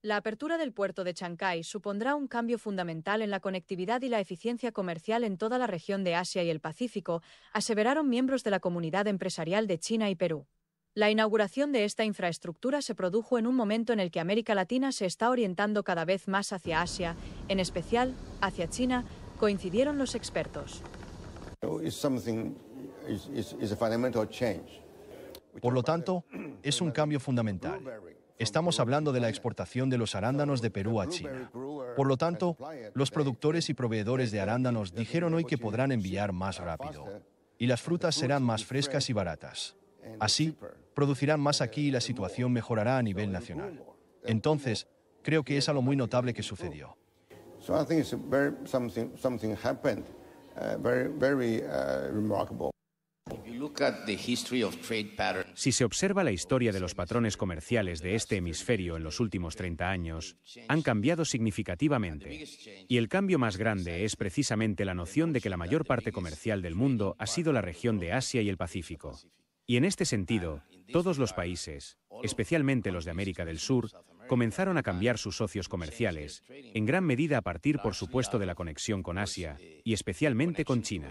La apertura del puerto de Chancay supondrá un cambio fundamental en la conectividad y la eficiencia comercial en toda la región de Asia y el Pacífico, aseveraron miembros de la comunidad empresarial de China y Perú. La inauguración de esta infraestructura se produjo en un momento en el que América Latina se está orientando cada vez más hacia Asia, en especial hacia China, coincidieron los expertos. Por lo tanto, es un cambio fundamental. Estamos hablando de la exportación de los arándanos de Perú a China. Por lo tanto, los productores y proveedores de arándanos dijeron hoy que podrán enviar más rápido. Y las frutas serán más frescas y baratas. Así, producirán más aquí y la situación mejorará a nivel nacional. Entonces, creo que es algo muy notable que sucedió. Si se observa la historia de los patrones comerciales de este hemisferio en los últimos 30 años, han cambiado significativamente. Y el cambio más grande es precisamente la noción de que la mayor parte comercial del mundo ha sido la región de Asia y el Pacífico. Y en este sentido, todos los países, especialmente los de América del Sur, comenzaron a cambiar sus socios comerciales, en gran medida a partir, por supuesto, de la conexión con Asia y especialmente con China.